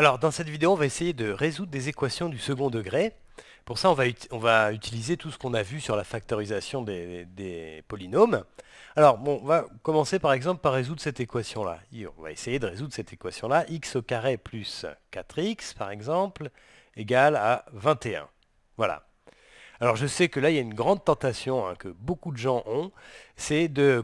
Alors dans cette vidéo, on va essayer de résoudre des équations du second degré. Pour ça, on va, on va utiliser tout ce qu'on a vu sur la factorisation des, polynômes. Alors bon, on va commencer par exemple par résoudre cette équation-là. On va essayer de résoudre cette équation-là. x au carré plus 4x par exemple égale à 21. Voilà. Alors je sais que là, il y a une grande tentation hein, que beaucoup de gens ont, c'est de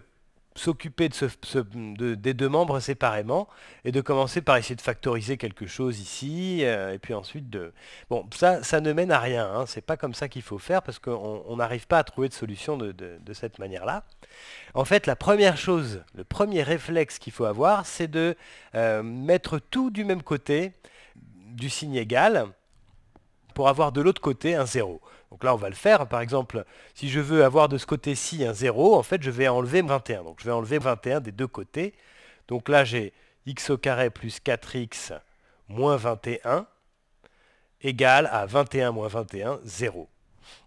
s'occuper de des deux membres séparément et de commencer par essayer de factoriser quelque chose ici euh, et puis ensuite de... Bon, ça, ça ne mène à rien, hein. c'est pas comme ça qu'il faut faire parce qu'on n'arrive pas à trouver de solution de, cette manière-là. En fait, la première chose, le premier réflexe qu'il faut avoir, c'est de euh, mettre tout du même côté du signe égal pour avoir de l'autre côté un 0. Donc là, on va le faire. Par exemple, si je veux avoir de ce côté-ci un 0, en fait, je vais enlever 21. Donc je vais enlever 21 des deux côtés. Donc là, j'ai x au carré plus 4x moins 21 égale à 21 moins 21, 0.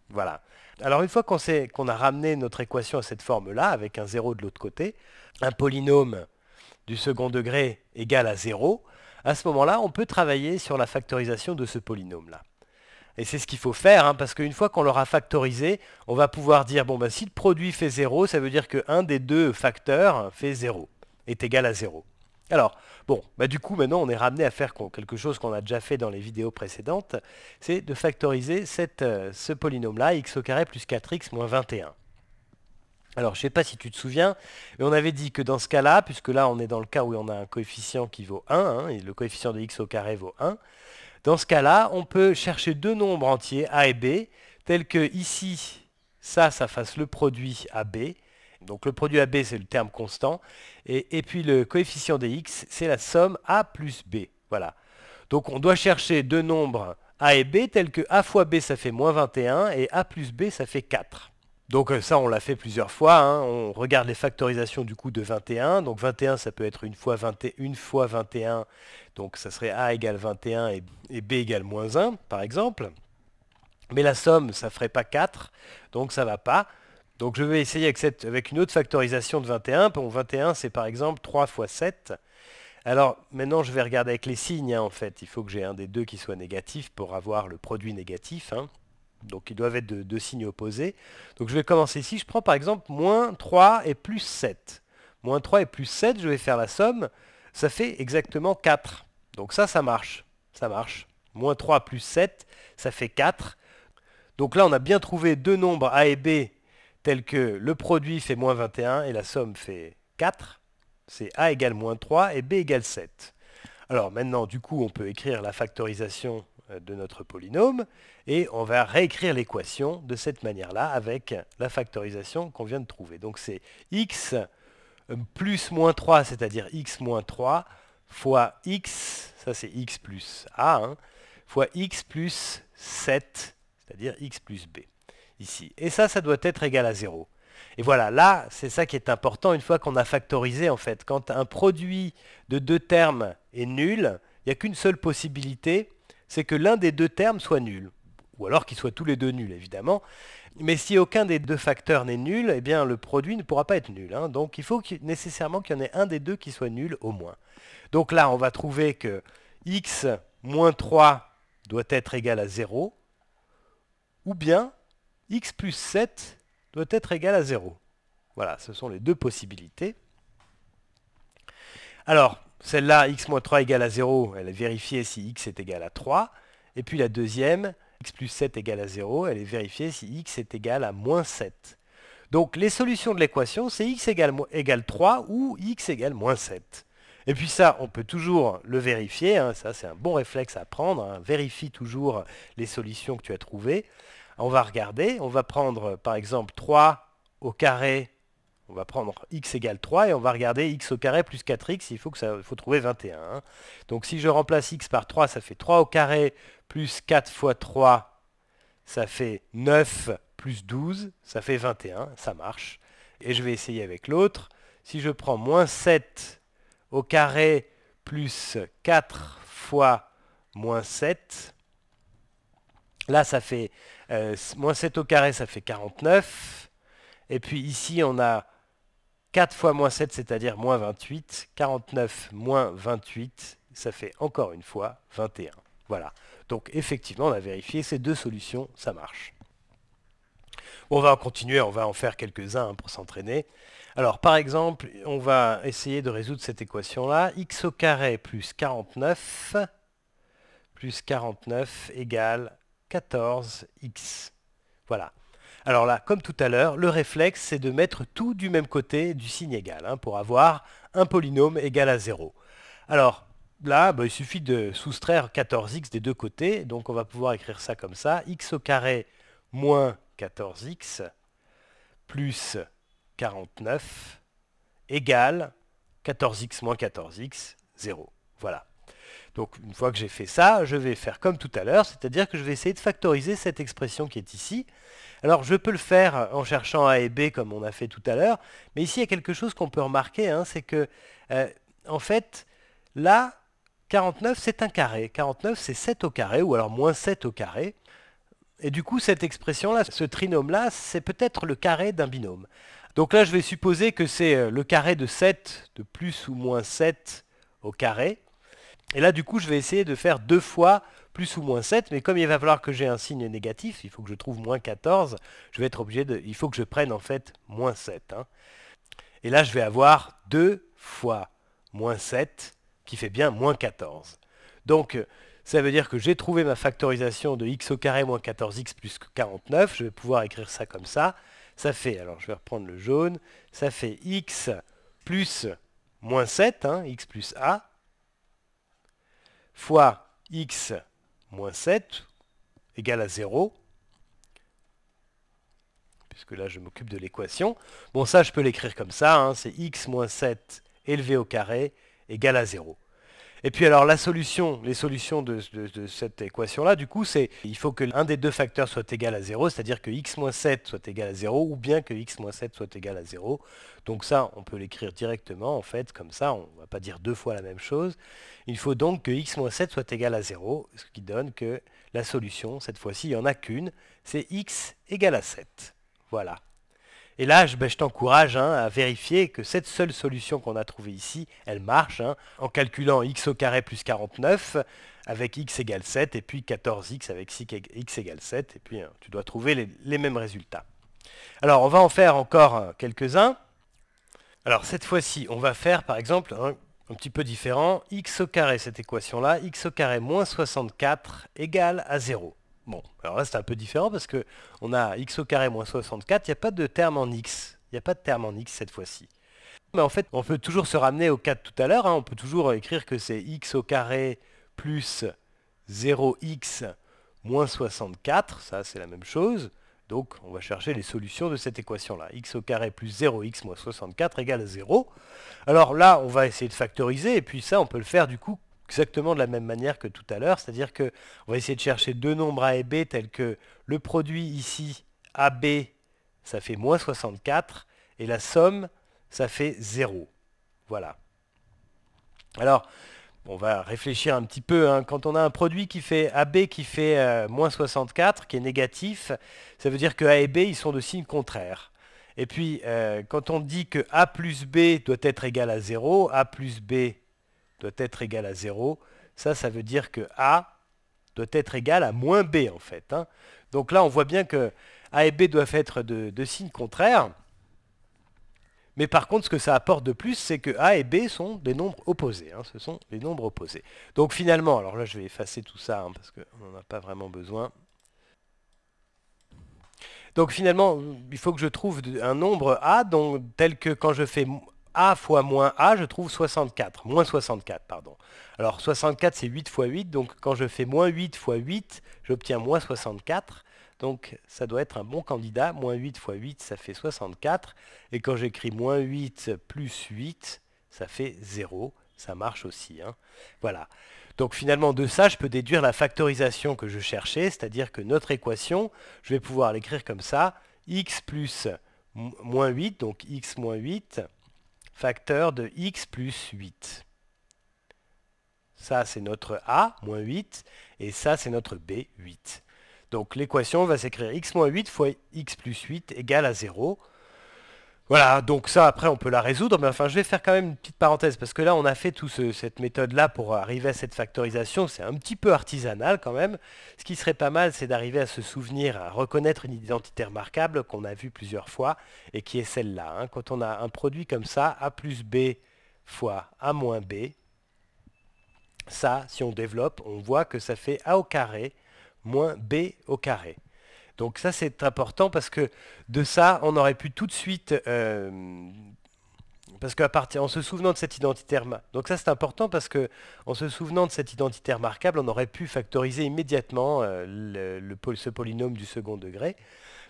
Voilà. Alors une fois qu'on a ramené notre équation à cette forme-là, avec un 0 de l'autre côté, un polynôme du second degré égal à 0, à ce moment-là, on peut travailler sur la factorisation de ce polynôme-là. Et c'est ce qu'il faut faire, hein, parce qu'une fois qu'on l'aura factorisé, on va pouvoir dire, bon, bah, si le produit fait 0, ça veut dire que des deux facteurs fait 0, est égal à 0. Alors, bon, bah du coup, maintenant, on est ramené à faire quelque chose qu'on a déjà fait dans les vidéos précédentes, c'est de factoriser euh, ce polynôme-là, x au carré plus 4x moins 21. Alors, je ne sais pas si tu te souviens, mais on avait dit que dans ce cas-là, puisque là, on est dans le cas où on a un coefficient qui vaut 1, hein, et le coefficient de x au carré vaut 1, dans ce cas-là, on peut chercher deux nombres entiers, A et B, tels que ici, ça, ça fasse le produit AB. Donc le produit AB, c'est le terme constant. Et, et puis le coefficient dx, c'est la somme A plus B. Voilà. Donc on doit chercher deux nombres A et B, tels que A fois B, ça fait moins 21, et A plus B, ça fait 4. Donc euh, ça, on l'a fait plusieurs fois. Hein. On regarde les factorisations du coup de 21. Donc 21, ça peut être une fois, 21. Donc ça serait A égale 21 et, B égale moins 1, par exemple. Mais la somme, ça ne ferait pas 4. Donc ça ne va pas. Donc je vais essayer avec, une autre factorisation de 21. Bon, 21, c'est par exemple 3 fois 7. Alors maintenant, je vais regarder avec les signes, hein, en fait. Il faut que j'ai un des deux qui soit négatif pour avoir le produit négatif. Hein. Donc ils doivent être de, signes opposés. Donc je vais commencer ici. Je prends par exemple moins 3 et plus 7. Moins 3 et plus 7, je vais faire la somme. Ça fait exactement 4. Donc ça, ça marche. Ça marche. Moins 3 plus 7, ça fait 4. Donc là, on a bien trouvé deux nombres A et B tels que le produit fait moins 21 et la somme fait 4. C'est A égale moins 3 et B égale 7. Alors maintenant, du coup, on peut écrire la factorisation de notre polynôme et on va réécrire l'équation de cette manière-là avec la factorisation qu'on vient de trouver. Donc c'est x plus moins 3, c'est-à-dire x moins 3 fois x, ça c'est x plus a, hein, fois x plus 7, c'est-à-dire x plus b, ici. Et ça, ça doit être égal à 0. Et voilà, là, c'est ça qui est important une fois qu'on a factorisé, en fait. Quand un produit de deux termes est nul, il n'y a qu'une seule possibilité, c'est que l'un des deux termes soit nul, ou alors qu'ils soient tous les deux nuls évidemment, mais si aucun des deux facteurs n'est nul, eh bien le produit ne pourra pas être nul. Hein. Donc il faut nécessairement qu'il y en ait un des deux qui soit nul au moins. Donc là, on va trouver que x moins 3 doit être égal à 0, ou bien x plus 7 doit être égal à 0. Voilà, ce sont les deux possibilités. Alors, celle-là, x-3 égale à 0, elle est vérifiée si x est égal à 3. Et puis la deuxième, x plus 7 égale à 0, elle est vérifiée si x est égal à moins 7. Donc les solutions de l'équation, c'est x égale, 3 ou x égale moins 7. Et puis ça, on peut toujours le vérifier, hein, ça c'est un bon réflexe à prendre, hein. vérifie toujours les solutions que tu as trouvées. On va regarder, on va prendre par exemple 3 au carré on va prendre x égale 3 et on va regarder x au carré plus 4x, il faut, que ça, faut trouver 21. Hein. Donc si je remplace x par 3, ça fait 3 au carré plus 4 fois 3, ça fait 9 plus 12, ça fait 21, ça marche. Et je vais essayer avec l'autre. Si je prends moins 7 au carré plus 4 fois moins 7, là ça fait euh, moins 7 au carré, ça fait 49. Et puis ici, on a 4 fois moins 7, c'est-à-dire moins 28. 49 moins 28, ça fait encore une fois 21. Voilà. Donc effectivement, on a vérifié ces deux solutions, ça marche. on va en continuer, on va en faire quelques-uns hein, pour s'entraîner. Alors par exemple, on va essayer de résoudre cette équation-là. x au carré plus 49 plus 49 égale 14x. Voilà. Alors là, comme tout à l'heure, le réflexe, c'est de mettre tout du même côté du signe égal, hein, pour avoir un polynôme égal à 0. Alors là, bah, il suffit de soustraire 14x des deux côtés, donc on va pouvoir écrire ça comme ça, x au carré moins 14x plus 49 égale 14x moins 14x, 0. Voilà. Donc une fois que j'ai fait ça, je vais faire comme tout à l'heure, c'est-à-dire que je vais essayer de factoriser cette expression qui est ici. Alors je peux le faire en cherchant A et B comme on a fait tout à l'heure, mais ici il y a quelque chose qu'on peut remarquer, hein, c'est que euh, en fait là, 49 c'est un carré, 49 c'est 7 au carré, ou alors moins 7 au carré, et du coup cette expression-là, ce trinôme-là, c'est peut-être le carré d'un binôme. Donc là je vais supposer que c'est euh, le carré de 7, de plus ou moins 7 au carré, et là, du coup, je vais essayer de faire deux fois plus ou moins 7, mais comme il va falloir que j'ai un signe négatif, il faut que je trouve moins 14, je vais être obligé Il faut que je prenne en fait moins 7. Hein. Et là, je vais avoir 2 fois moins 7, qui fait bien moins 14. Donc, euh, ça veut dire que j'ai trouvé ma factorisation de x au carré moins 14x plus 49. Je vais pouvoir écrire ça comme ça. Ça fait, alors je vais reprendre le jaune, ça fait x plus moins 7, hein, x plus a, fois x moins 7 égale à 0, puisque là je m'occupe de l'équation. Bon ça je peux l'écrire comme ça, hein, c'est x moins 7 élevé au carré égale à 0. Et puis alors la solution, les solutions de, cette équation-là, du coup, c'est il faut que l'un des deux facteurs soit égal à 0, c'est-à-dire que x 7 soit égal à 0, ou bien que x moins 7 soit égal à 0. Donc ça, on peut l'écrire directement, en fait, comme ça, on ne va pas dire deux fois la même chose. Il faut donc que x moins 7 soit égal à 0, ce qui donne que la solution, cette fois-ci, il n'y en a qu'une, c'est x égal à 7. Voilà. Et là, je, ben, t'encourage hein, à vérifier que cette seule solution qu'on a trouvée ici, elle marche, hein, en calculant x au carré plus 49 avec x égale 7, et puis 14x avec x égale 7, et puis hein, tu dois trouver les, mêmes résultats. Alors, on va en faire encore quelques-uns. Alors, cette fois-ci, on va faire, par exemple, un petit peu différent, x au carré, cette équation-là, x au carré moins 64 égale à 0. Bon, alors là c'est un peu différent parce que on a x au carré moins 64, il n'y a pas de terme en x. Il n'y a pas de terme en x cette fois-ci. Mais en fait, on peut toujours se ramener au cas de tout à l'heure, hein. on peut toujours écrire que c'est x au carré plus 0x moins 64, ça c'est la même chose. Donc on va chercher les solutions de cette équation-là. x au carré plus 0x moins 64 égale 0. Alors là, on va essayer de factoriser, et puis ça, on peut le faire du coup exactement de la même manière que tout à l'heure, c'est-à-dire qu'on va essayer de chercher deux nombres A et B tels que le produit ici, AB, ça fait moins 64, et la somme, ça fait 0. Voilà. Alors, on va réfléchir un petit peu. Hein. Quand on a un produit qui fait AB qui fait euh, moins 64, qui est négatif, ça veut dire que A et B, ils sont de signes contraires. Et puis, euh, quand on dit que A plus B doit être égal à 0, A plus B doit être égal à 0. Ça, ça veut dire que A doit être égal à moins B, en fait. Hein. Donc là, on voit bien que A et B doivent être de, signes contraires. Mais par contre, ce que ça apporte de plus, c'est que A et B sont des nombres opposés. Hein. ce sont des nombres opposés. Donc finalement, alors là, je vais effacer tout ça, hein, parce qu'on n'en a pas vraiment besoin. Donc finalement, il faut que je trouve un nombre A tel que quand je fais a fois moins A, je trouve 64, moins 64, pardon. Alors 64, c'est 8 fois 8, donc quand je fais moins 8 fois 8, j'obtiens moins 64. Donc ça doit être un bon candidat. Moins 8 fois 8, ça fait 64. Et quand j'écris moins 8 plus 8, ça fait 0. Ça marche aussi. Hein. Voilà. Donc finalement, de ça, je peux déduire la factorisation que je cherchais, c'est-à-dire que notre équation, je vais pouvoir l'écrire comme ça, x plus moins 8, donc x moins 8, facteur de x plus 8. Ça, c'est notre a, moins 8, et ça, c'est notre b, 8. Donc l'équation va s'écrire x moins 8 fois x plus 8 égale à 0. Voilà, donc ça après on peut la résoudre, mais enfin je vais faire quand même une petite parenthèse, parce que là on a fait toute cette méthode-là pour arriver à cette factorisation, c'est un petit peu artisanal quand même. Ce qui serait pas mal, c'est d'arriver à se souvenir, à reconnaître une identité remarquable qu'on a vue plusieurs fois, et qui est celle-là. Hein. Quand on a un produit comme ça, A plus B fois A moins B, ça, si on développe, on voit que ça fait A au carré moins B au carré. Donc ça c'est important parce que de ça on aurait pu tout de suite euh, parce qu'à partir en se souvenant de cette identité donc ça c'est important parce que en se souvenant de cette identité remarquable on aurait pu factoriser immédiatement euh, le, ce polynôme du second degré.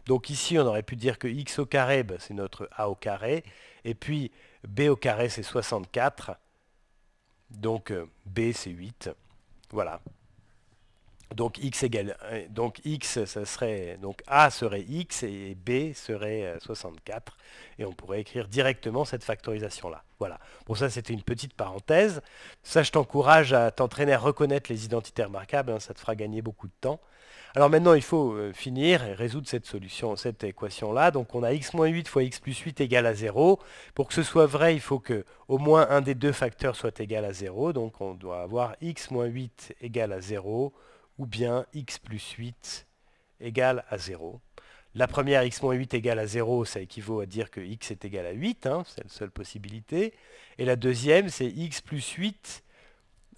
Donc ici on aurait pu dire que x au carré bah, c'est notre a au carré et puis b au carré c'est 64 donc euh, b c'est 8 voilà donc x donc x ça serait donc a serait x et b serait 64 euh, et on pourrait écrire directement cette factorisation là. Voilà. Bon ça c'était une petite parenthèse. Ça je t'encourage à t'entraîner à reconnaître les identités remarquables, hein, ça te fera gagner beaucoup de temps. Alors maintenant il faut euh, finir et résoudre cette solution, cette équation là. Donc on a x moins 8 fois x plus 8 égale à 0. Pour que ce soit vrai, il faut que au moins un des deux facteurs soit égal à 0. Donc on doit avoir x moins 8 égale à 0 ou bien x plus 8 égale à 0. La première x moins 8 égale à 0, ça équivaut à dire que x est égal à 8, hein, c'est la seule possibilité. Et la deuxième, c'est x plus 8,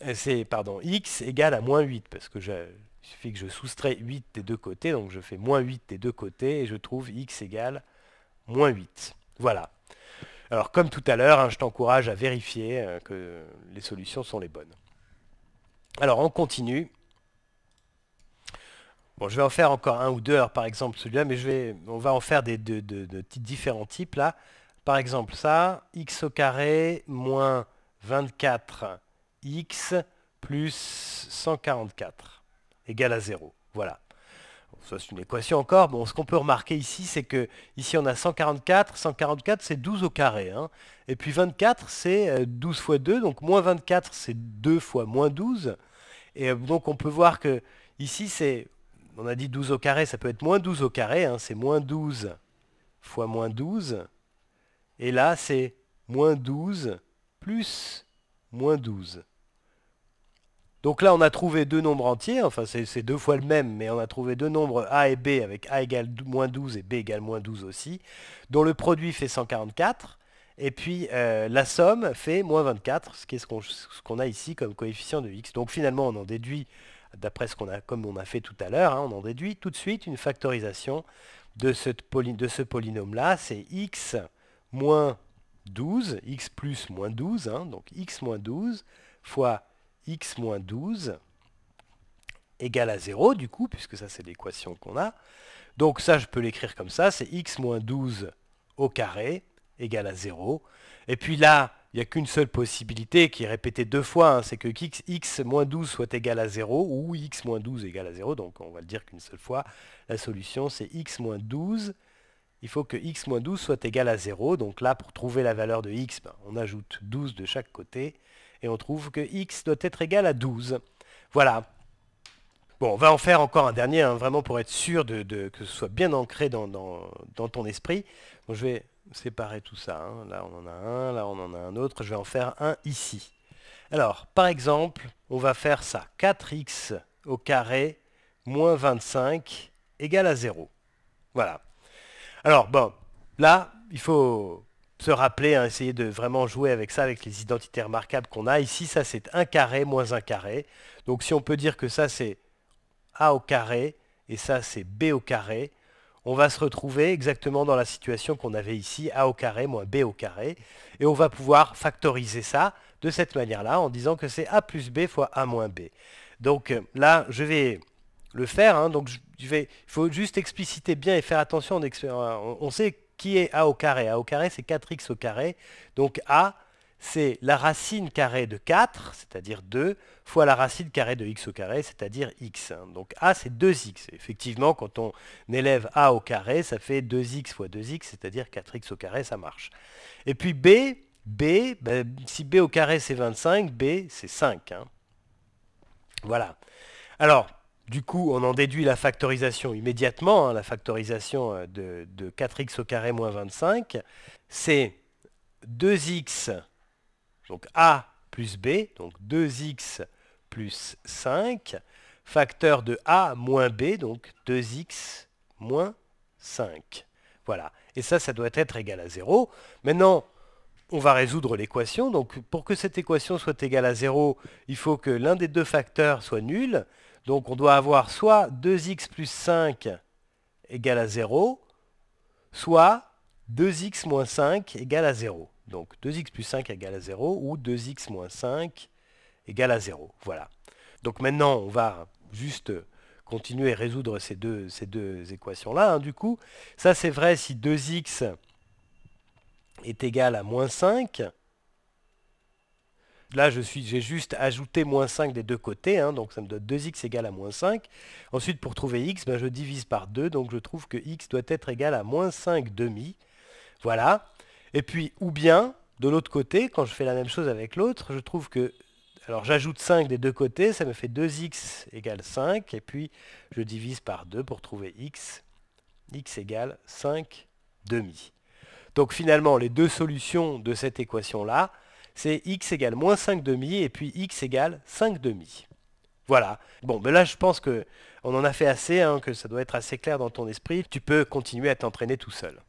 euh, c'est, pardon, x égale à moins 8, parce que je, suffit que je soustrais 8 des deux côtés, donc je fais moins 8 des deux côtés, et je trouve x égale moins 8. Voilà. Alors comme tout à l'heure, hein, je t'encourage à vérifier euh, que les solutions sont les bonnes. Alors on continue je vais en faire encore un ou deux, par exemple celui-là, mais je vais, on va en faire des, de, différents types là. Par exemple ça, x au carré moins 24x plus 144 égal à 0. Voilà. ça c'est une équation encore. Bon, ce qu'on peut remarquer ici, c'est que ici on a 144. 144 c'est 12 au carré. Hein. Et puis 24 c'est 12 euh, fois 2. Donc moins 24 c'est 2 fois moins 12. Et euh, donc on peut voir que ici c'est on a dit 12 au carré, ça peut être moins 12 au carré, hein, c'est moins 12 fois moins 12. Et là, c'est moins 12 plus moins 12. Donc là, on a trouvé deux nombres entiers, enfin c'est deux fois le même, mais on a trouvé deux nombres A et B avec A égale moins 12 et B égale moins 12 aussi, dont le produit fait 144, et puis euh, la somme fait moins 24, ce qui est ce qu'on a ici comme coefficient de x. Donc finalement, on en déduit d'après ce qu'on a, comme on a fait tout à l'heure, hein, on en déduit tout de suite une factorisation de ce, polynôme-là, c'est x moins 12, x plus moins 12, hein, donc x moins 12 fois x moins 12 égale à 0 du coup, puisque ça c'est l'équation qu'on a. Donc ça je peux l'écrire comme ça, c'est x moins 12 au carré égale à 0. Et puis là, il n'y a qu'une seule possibilité qui est répétée deux fois, hein, c'est que x, moins 12 soit égal à 0 ou x 12 égal à 0, donc on va le dire qu'une seule fois. La solution c'est x 12, il faut que x 12 soit égal à 0, donc là pour trouver la valeur de x, ben, on ajoute 12 de chaque côté, et on trouve que x doit être égal à 12. Voilà. Bon, on va en faire encore un dernier, hein, vraiment pour être sûr de, que ce soit bien ancré dans, ton esprit. je vais séparer tout ça. Hein. Là, on en a un, là, on en a un autre. Je vais en faire un ici. Alors, par exemple, on va faire ça. 4x au carré moins 25 égale à 0. Voilà. Alors, bon, là, il faut se rappeler, hein, essayer de vraiment jouer avec ça, avec les identités remarquables qu'on a. Ici, ça, c'est 1 carré moins 1 carré. Donc, si on peut dire que ça, c'est A au carré, et ça, c'est B au carré, on va se retrouver exactement dans la situation qu'on avait ici, a au carré moins b au carré, et on va pouvoir factoriser ça de cette manière-là en disant que c'est a plus b fois a moins b. Donc euh, là, je vais le faire, hein. donc je vais, il faut juste expliciter bien et faire attention, on, on sait qui est a au carré, a au carré c'est 4x au carré, donc a c'est la racine carrée de 4, c'est-à-dire 2, fois la racine carrée de x au carré, c'est-à-dire x. Donc a, c'est 2x. Effectivement, quand on élève a au carré, ça fait 2x fois 2x, c'est-à-dire 4x au carré, ça marche. Et puis b, b ben, si b au carré, c'est 25, b, c'est 5. Hein. Voilà. Alors, du coup, on en déduit la factorisation immédiatement, hein, la factorisation euh, de, de 4x au carré moins 25, c'est 2x donc A plus B, donc 2x plus 5, facteur de A moins B, donc 2x moins 5. Voilà. Et ça, ça doit être égal à 0. Maintenant, on va résoudre l'équation. Donc, pour que cette équation soit égale à 0, il faut que l'un des deux facteurs soit nul. Donc, on doit avoir soit 2x plus 5 égale à 0, soit 2x moins 5 égale à 0. Donc 2x plus 5 égale à 0 ou 2x moins 5 égale à 0. Voilà. Donc maintenant, on va juste continuer à résoudre ces deux, ces deux équations-là. Hein. du coup, ça c'est vrai si 2x est égal à moins 5. Là, j'ai juste ajouté moins 5 des deux côtés, hein, donc ça me donne 2x égale à moins 5. Ensuite, pour trouver x, ben, je divise par 2, donc je trouve que x doit être égal à moins 5 demi. Voilà. Et puis, ou bien, de l'autre côté, quand je fais la même chose avec l'autre, je trouve que... Alors j'ajoute 5 des deux côtés, ça me fait 2x égale 5, et puis je divise par 2 pour trouver x. x égale 5 demi. Donc finalement, les deux solutions de cette équation-là, c'est x égale moins 5 demi, et puis x égale 5 demi. Voilà. Bon, mais là, je pense que on en a fait assez, hein, que ça doit être assez clair dans ton esprit. Tu peux continuer à t'entraîner tout seul.